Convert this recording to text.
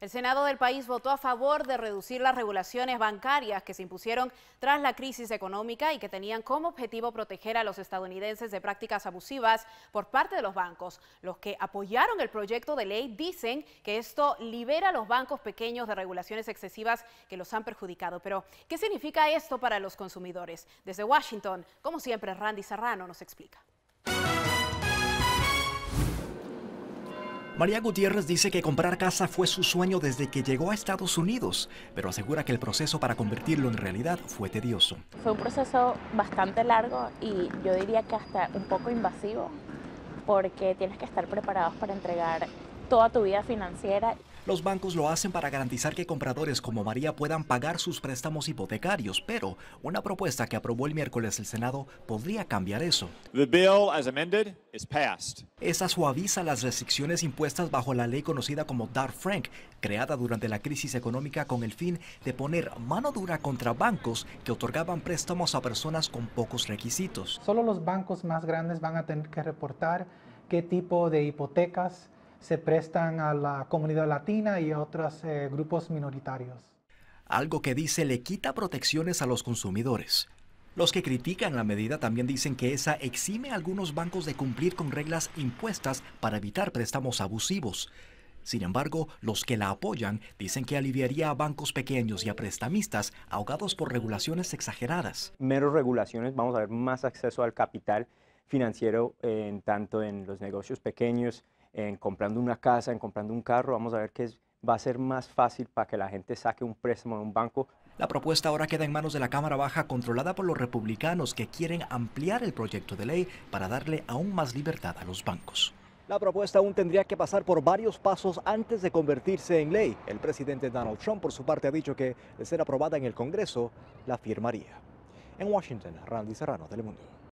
El Senado del país votó a favor de reducir las regulaciones bancarias que se impusieron tras la crisis económica y que tenían como objetivo proteger a los estadounidenses de prácticas abusivas por parte de los bancos. Los que apoyaron el proyecto de ley dicen que esto libera a los bancos pequeños de regulaciones excesivas que los han perjudicado. Pero, ¿qué significa esto para los consumidores? Desde Washington, como siempre, Randy Serrano nos explica. María Gutiérrez dice que comprar casa fue su sueño desde que llegó a Estados Unidos, pero asegura que el proceso para convertirlo en realidad fue tedioso. Fue un proceso bastante largo y yo diría que hasta un poco invasivo, porque tienes que estar preparados para entregar toda tu vida financiera. Los bancos lo hacen para garantizar que compradores como María puedan pagar sus préstamos hipotecarios, pero una propuesta que aprobó el miércoles el Senado podría cambiar eso. The bill amended Esa suaviza las restricciones impuestas bajo la ley conocida como Dodd-Frank, creada durante la crisis económica con el fin de poner mano dura contra bancos que otorgaban préstamos a personas con pocos requisitos. Solo los bancos más grandes van a tener que reportar qué tipo de hipotecas se prestan a la comunidad latina y a otros eh, grupos minoritarios. Algo que dice le quita protecciones a los consumidores. Los que critican la medida también dicen que esa exime a algunos bancos de cumplir con reglas impuestas para evitar préstamos abusivos. Sin embargo, los que la apoyan dicen que aliviaría a bancos pequeños y a prestamistas ahogados por regulaciones exageradas. Meros regulaciones, vamos a ver más acceso al capital financiero en tanto en los negocios pequeños, en comprando una casa, en comprando un carro, vamos a ver qué va a ser más fácil para que la gente saque un préstamo de un banco. La propuesta ahora queda en manos de la Cámara Baja controlada por los republicanos que quieren ampliar el proyecto de ley para darle aún más libertad a los bancos. La propuesta aún tendría que pasar por varios pasos antes de convertirse en ley. El presidente Donald Trump, por su parte, ha dicho que, de ser aprobada en el Congreso, la firmaría. En Washington, Randy Serrano, Telemundo.